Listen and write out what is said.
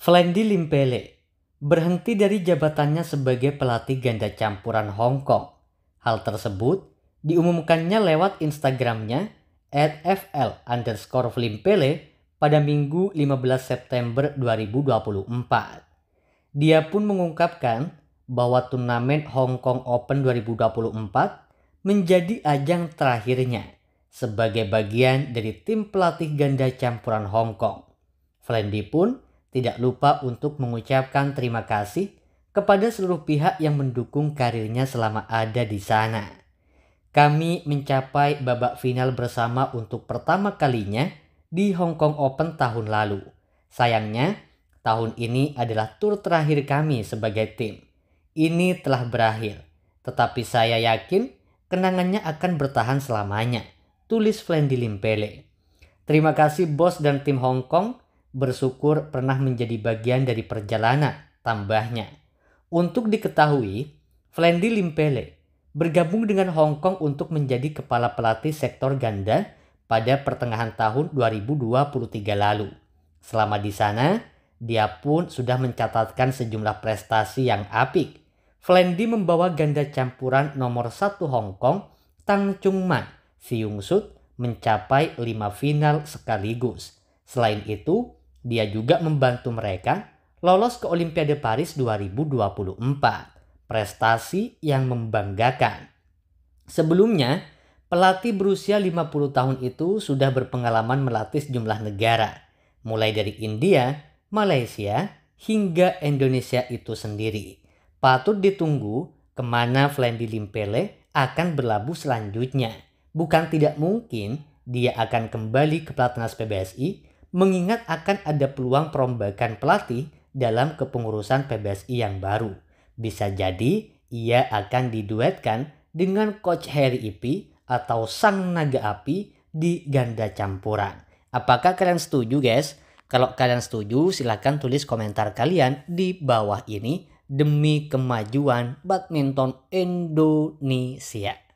Flendi Limpele berhenti dari jabatannya sebagai pelatih ganda campuran Hong Kong. Hal tersebut diumumkannya lewat Instagramnya at fl underscore Flimpele pada Minggu 15 September 2024. Dia pun mengungkapkan bahwa turnamen Hong Kong Open 2024 menjadi ajang terakhirnya sebagai bagian dari tim pelatih ganda campuran Hong Kong. Flendi pun tidak lupa untuk mengucapkan terima kasih kepada seluruh pihak yang mendukung karirnya selama ada di sana. Kami mencapai babak final bersama untuk pertama kalinya di Hong Kong Open tahun lalu. Sayangnya, tahun ini adalah tur terakhir kami sebagai tim. Ini telah berakhir, tetapi saya yakin kenangannya akan bertahan selamanya. Tulis Flendi Limpele. Terima kasih bos dan tim Hong Kong bersyukur pernah menjadi bagian dari perjalanan, tambahnya. Untuk diketahui, Flendi Limpele bergabung dengan Hong Kong untuk menjadi kepala pelatih sektor ganda pada pertengahan tahun 2023 lalu. Selama di sana, dia pun sudah mencatatkan sejumlah prestasi yang apik. Flendi membawa ganda campuran nomor satu Hong Kong, Tang Chung Man, Siung Sut, mencapai lima final sekaligus. Selain itu, dia juga membantu mereka lolos ke Olimpiade Paris 2024, prestasi yang membanggakan. Sebelumnya, pelatih berusia 50 tahun itu sudah berpengalaman melatih sejumlah negara, mulai dari India, Malaysia, hingga Indonesia itu sendiri. Patut ditunggu kemana Flandy Limpele akan berlabuh selanjutnya. Bukan tidak mungkin dia akan kembali ke Pelatnas PBSI mengingat akan ada peluang perombakan pelatih dalam kepengurusan PBSI yang baru. Bisa jadi ia akan diduetkan dengan Coach Harry Ipi atau Sang Naga Api di ganda campuran. Apakah kalian setuju guys? Kalau kalian setuju silahkan tulis komentar kalian di bawah ini demi kemajuan badminton Indonesia.